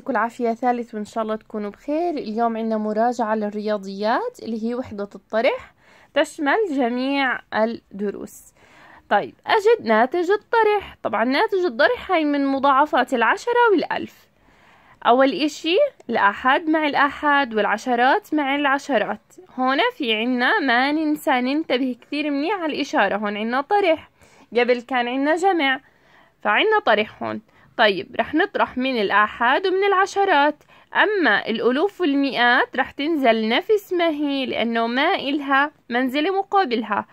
يعطيكم العافية ثالث وإن شاء الله تكونوا بخير اليوم عندنا مراجعة للرياضيات اللي هي وحدة الطرح تشمل جميع الدروس طيب أجد ناتج الطرح طبعا ناتج الطرح هاي من مضاعفات العشرة والألف أول إشي الأحد مع الأحد والعشرات مع العشرات هنا في عنا ما ننسى ننتبه كثير منيح على الإشارة هون عنا طرح قبل كان عنا جمع فعنا طرح هون طيب رح نطرح من الآحاد ومن العشرات أما الألوف والمئات رح تنزل نفس ما هي لأنه ما إلها منزلة مقابلها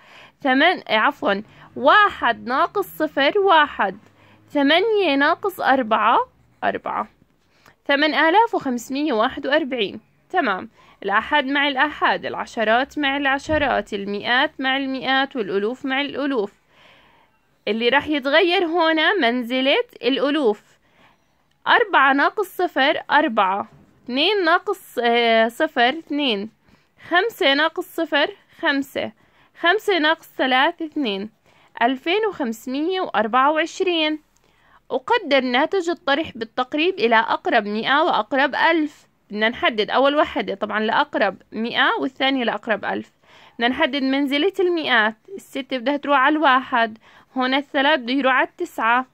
ثمان آه، عفوا واحد ناقص صفر واحد ثمانية ناقص أربعة أربعة ثمان آلاف وخمسمية واحد وأربعين تمام الأحد مع الأحد العشرات مع العشرات المئات مع المئات والألوف مع الألوف اللي راح يتغير هنا منزلة الألوف أربعة ناقص صفر أربعة اثنين ناقص آه، صفر اثنين خمسة ناقص صفر خمسة خمسة ناقص ثلاثة اثنين ألفين وخمسمية وأربعة وعشرين أقدر ناتج الطرح بالتقريب إلى أقرب مئة وأقرب ألف بدنا نحدد أول وحدة طبعا لأقرب مئة والثانية لأقرب ألف بدنا نحدد منزلة المئات الستة بدها تروح على الواحد هون الثلاث بده على التسعة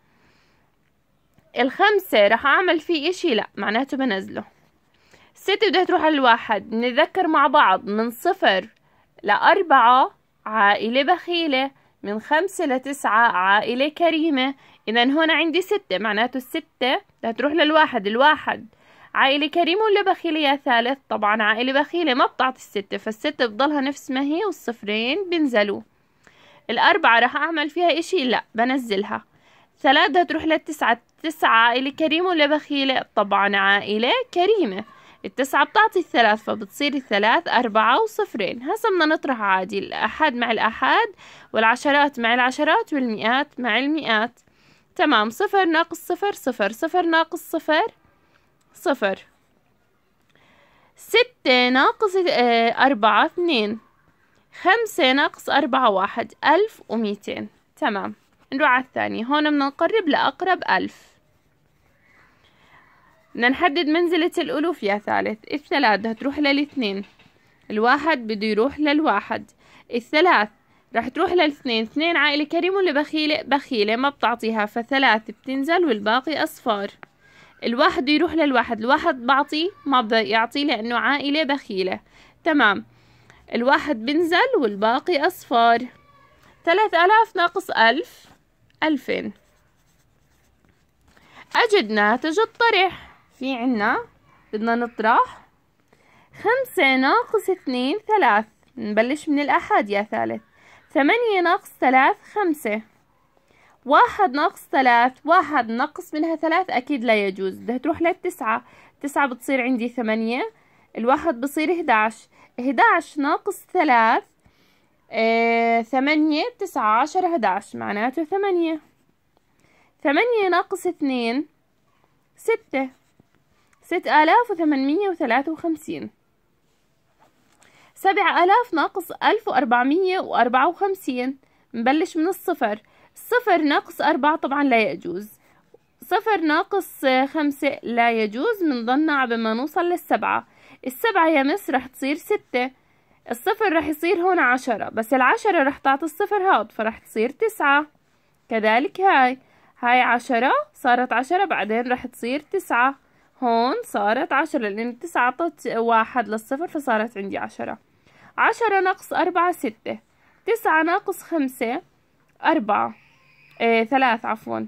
الخمسة رح أعمل فيه إشي لأ معناته بنزله الستة بدها تروح على الواحد بنتذكر مع بعض من صفر لأربعة عائلة بخيلة من خمسة لتسعة عائلة كريمة إذا هون عندي ستة معناته الستة بدها تروح للواحد الواحد عائلة كريمة ولا بخيلة يا ثالث طبعا عائلة بخيلة ما بتعطي الستة فالستة بتضلها نفس ما هي والصفرين بنزلوا الأربعة راح أعمل فيها إشي لا بنزلها ثلاثة تروح للتسعة تسعة عائلة كريمة ولا بخيلة طبعا عائلة كريمة التسعة بتعطي الثلاث فبتصير الثلاث أربعة وصفرين هسا بدنا نطرح عادي الأحد مع الأحد والعشرات مع العشرات والمئات مع المئات تمام صفر ناقص صفر صفر صفر ناقص صفر صفر ستة ناقص آه، أربعة اثنين خمسة ناقص أربعة واحد ألف وميتين تمام نروح على الثانية هون بدنا نقرب لأقرب ألف بدنا نحدد منزلة الألوف يا ثالث الثلاث بدها تروح للاثنين الواحد بده يروح للواحد الثلاث رح تروح للاثنين اثنين عائلة كريمة بخيلة بخيلة ما بتعطيها فثلاث بتنزل والباقي أصفار الواحد يروح للواحد الواحد بعطي ما بيعطي لأنه عائلة بخيلة تمام الواحد بنزل والباقي أصفار ثلاث آلاف ناقص ألف ألفين أجد ناتج الطرح في عنا بدنا نطرح خمسة ناقص اثنين ثلاث نبلش من الأحد يا ثالث ثمانية ناقص ثلاث خمسة واحد ناقص ثلاث واحد ناقص منها ثلاث أكيد لا يجوز بدها تروح للتسعة تسعة بتصير عندي ثمانية الواحد بصير 11 11 ناقص 3 آه، ثمانية تسعة عشر هداش معناته ثمانية ثمانية ناقص اثنين ستة ست آلاف وثمانمية وثلاثة وخمسين سبع آلاف ناقص ألف وأربعمية وأربعة وخمسين نبلش من الصفر صفر ناقص أربعة طبعا لا يجوز صفر ناقص خمسة لا يجوز منضلنا عبما نوصل للسبعة السبعة يا مس رح تصير ستة الصفر رح يصير هون عشرة بس العشرة رح تعطي الصفر هاد فرح تصير تسعة كذلك هاي هاي عشرة صارت عشرة بعدين رح تصير تسعة هون صارت عشرة لأن تسعة عطت واحد للصفر فصارت عندي عشرة عشرة ناقص أربعة ستة تسعة ناقص خمسة أربعة إيه ثلاث عفوا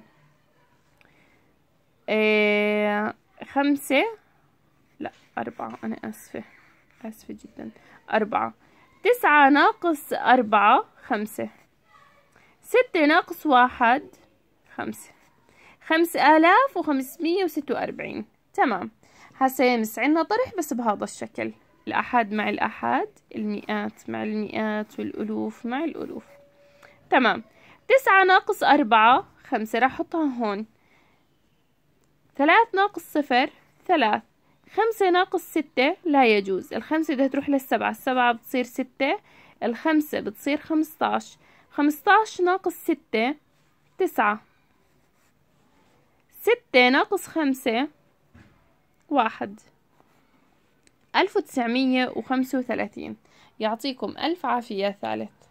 إيه خمسة لا أربعة أنا آسفة آسفة جدا أربعة تسعة ناقص أربعة خمسة ستة ناقص واحد خمسة خمس آلاف وخمسمية وستة وأربعين تمام هسا يمس عنا طرح بس بهذا الشكل الأحد مع الأحد المئات مع المئات والألوف مع الألوف تمام تسعة ناقص أربعة خمسة راح أحطها هون ثلاث ناقص صفر ثلاث خمسة ناقص ستة لا يجوز الخمسة بدها تروح للسبعة السبعة بتصير ستة الخمسة بتصير خمستاش خمستاش ناقص ستة تسعة ستة ناقص خمسة واحد ألف وتسعمية وخمسة وثلاثين يعطيكم ألف عافية ثالث